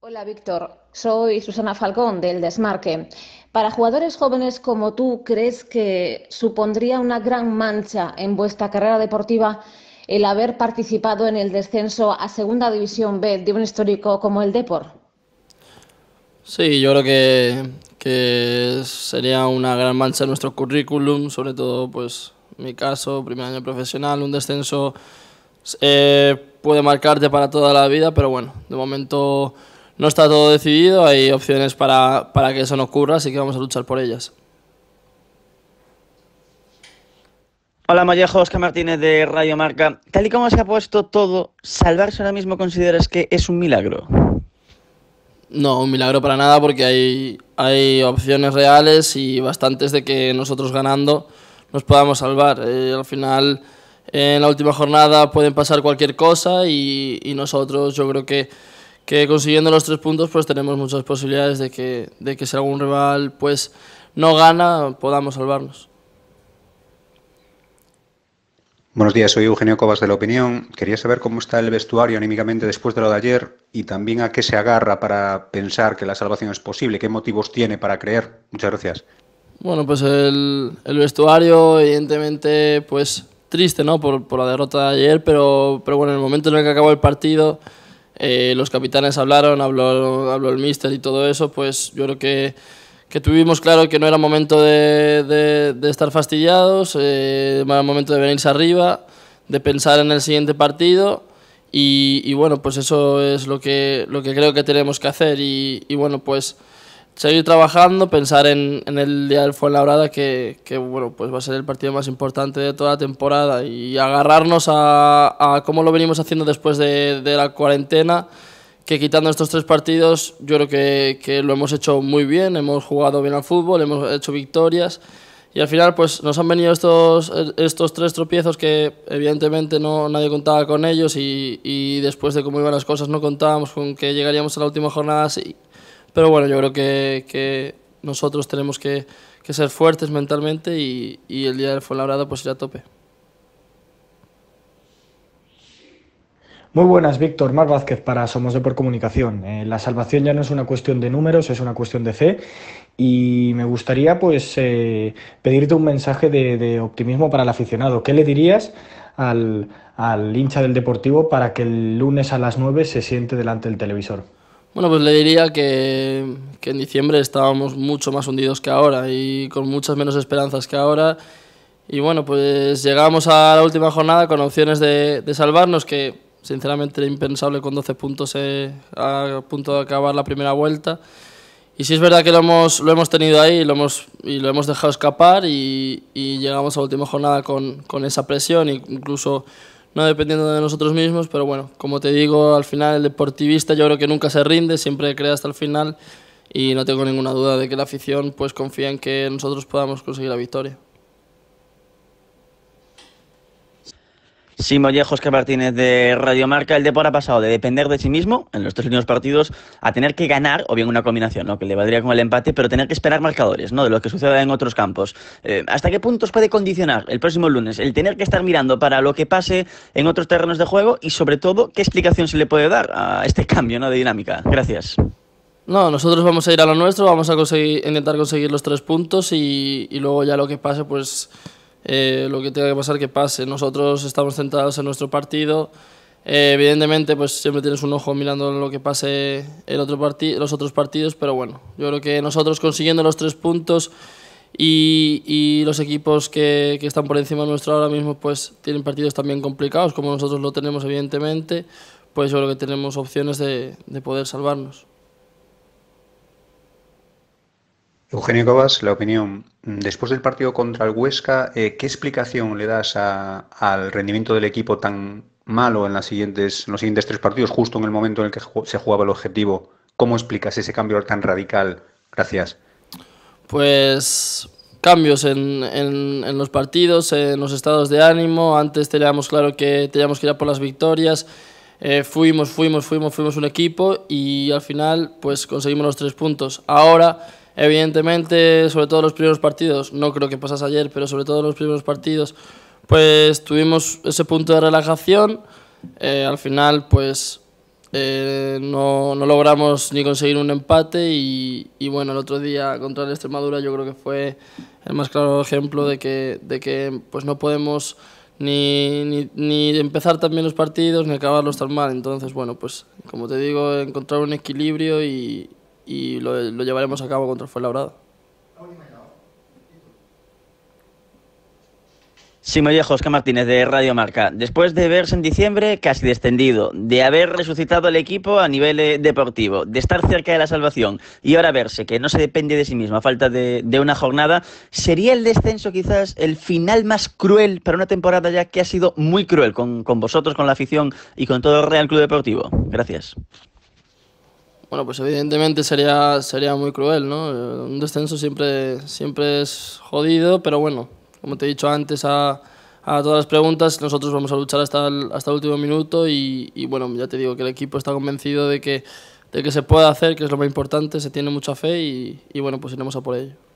Hola Víctor, soy Susana Falcón del Desmarque. Para jugadores jóvenes como tú, ¿crees que supondría una gran mancha en vuestra carrera deportiva el haber participado en el descenso a Segunda División B de un histórico como el Depor? Sí, yo creo que, sería una gran mancha en nuestro currículum, sobre todo pues mi caso, primer año profesional, un descenso eh, puede marcarte para toda la vida, pero bueno, de momento no está todo decidido, hay opciones para, que eso no ocurra, así que vamos a luchar por ellas. Hola Mollejo, Oscar Martínez de Radio Marca. Tal y como se ha puesto todo, ¿salvarse ahora mismo consideras que es un milagro? No, un milagro para nada porque hay, hay opciones reales y bastantes de que nosotros ganando nos podamos salvar. Eh, al final, en la última jornada pueden pasar cualquier cosa y nosotros yo creo que que consiguiendo los tres puntos pues tenemos muchas posibilidades de que, de que si algún rival pues no gana podamos salvarnos. Buenos días, soy Eugenio Cobas de La Opinión. Quería saber cómo está el vestuario anímicamente después de lo de ayer y también a qué se agarra para pensar que la salvación es posible, qué motivos tiene para creer. Muchas gracias. Bueno, pues el, el vestuario evidentemente pues triste ¿no? por, la derrota de ayer, pero, pero bueno, en el momento en el que acabó el partido eh, los capitanes hablaron, habló, el míster y todo eso, pues yo creo que, que tuvimos claro que no era momento de, de, estar fastidiados, eh, era momento de venirse arriba, de pensar en el siguiente partido y, bueno, pues eso es lo que, lo que creo que tenemos que hacer y bueno, pues seguir trabajando, pensar en, en el día del Fuenlabrada, que, que, bueno, pues va a ser el partido más importante de toda la temporada, y agarrarnos a, a cómo lo venimos haciendo después de, de, la cuarentena, que quitando estos tres partidos, yo creo que, que, lo hemos hecho muy bien, hemos jugado bien al fútbol, hemos hecho victorias, y al final pues nos han venido estos, estos tres tropiezos que evidentemente no, nadie contaba con ellos, y, y después de cómo iban las cosas no contábamos con que llegaríamos a la última jornada así pero bueno, yo creo que, nosotros tenemos que, ser fuertes mentalmente y, el día del Fuenlabrada pues ir a tope. Muy buenas, Víctor. Mar Vázquez para Somos de Comunicación. Eh, la salvación ya no es una cuestión de números, es una cuestión de fe. Y me gustaría pues eh, pedirte un mensaje de, optimismo para el aficionado. ¿Qué le dirías al, al hincha del Deportivo para que el lunes a las 9 se siente delante del televisor? Bueno, pues le diría que, que, en diciembre estábamos mucho más hundidos que ahora y con muchas menos esperanzas que ahora. Y bueno, pues llegamos a la última jornada con opciones de, de salvarnos, que sinceramente era impensable con 12 puntos eh, a punto de acabar la primera vuelta. Y sí es verdad que lo hemos, lo hemos tenido ahí lo hemos, y lo hemos dejado escapar y, y llegamos a la última jornada con, con esa presión, incluso no dependiendo de nosotros mismos, pero bueno, como te digo, al final el deportivista yo creo que nunca se rinde, siempre cree hasta el final y no tengo ninguna duda de que la afición pues confía en que nosotros podamos conseguir la victoria. Sí, Mollejos que Martínez de Radio Marca, el Depor ha pasado de depender de sí mismo en los tres últimos partidos a tener que ganar, o bien una combinación, ¿no? que le valdría con el empate, pero tener que esperar marcadores, ¿no? de lo que suceda en otros campos. Eh, ¿Hasta qué puntos puede condicionar el próximo lunes el tener que estar mirando para lo que pase en otros terrenos de juego y sobre todo qué explicación se le puede dar a este cambio ¿no? de dinámica? Gracias. No, nosotros vamos a ir a lo nuestro, vamos a conseguir, intentar conseguir los tres puntos y, y luego ya lo que pase, pues eh, lo que tenga que pasar que pase. Nosotros estamos centrados en nuestro partido. Eh, evidentemente, pues siempre tienes un ojo mirando lo que pase el otro los otros partidos, pero bueno, yo creo que nosotros consiguiendo los tres puntos y, los equipos que, están por encima nuestro ahora mismo, pues tienen partidos también complicados, como nosotros lo tenemos evidentemente, pues yo creo que tenemos opciones de poder salvarnos. Eugenio Cobas, la opinión. Después del partido contra el Huesca, eh, ¿qué explicación le das al rendimiento del equipo tan malo en, siguientes, los siguientes tres partidos, justo en el momento en el que se jugaba el objetivo? ¿Cómo explicas ese cambio tan radical? Gracias. Pues cambios en, los partidos, en los estados de ánimo. Antes teníamos claro que teníamos que ir a por las victorias. Eh, fuimos, fuimos, fuimos, fuimos un equipo y al final pues conseguimos los tres puntos. Ahora Evidentemente, sobre todo los primeros partidos, no creo que pasas ayer, pero sobre todo los primeros partidos, pues tuvimos ese punto de relajación. Eh, al final, pues eh, no, no, logramos ni conseguir un empate y, bueno, el otro día contra el Extremadura yo creo que fue el más claro ejemplo de que, de que pues no podemos ni, ni, ni empezar tan bien los partidos ni acabarlos tan mal. Entonces, bueno, pues como te digo, encontrar un equilibrio y, y lo, llevaremos a cabo contra el Fuenlabrada. Sí, viejo Josca Martínez de Radio Marca. Después de verse en diciembre casi descendido, de haber resucitado al equipo a nivel eh, deportivo, de estar cerca de la salvación y ahora verse que no se depende de sí mismo a falta de, una jornada, ¿sería el descenso quizás el final más cruel para una temporada ya que ha sido muy cruel con, con vosotros, con la afición y con todo el Real Club Deportivo? Gracias. Bueno, pues evidentemente sería, sería muy cruel, ¿no? Un descenso siempre, siempre es jodido, pero bueno, como te he dicho antes a, todas las preguntas, nosotros vamos a luchar hasta el, hasta el último minuto y, bueno, ya te digo que el equipo está convencido de que, de que se puede hacer, que es lo más importante, se tiene mucha fe y, y bueno, pues iremos a por ello.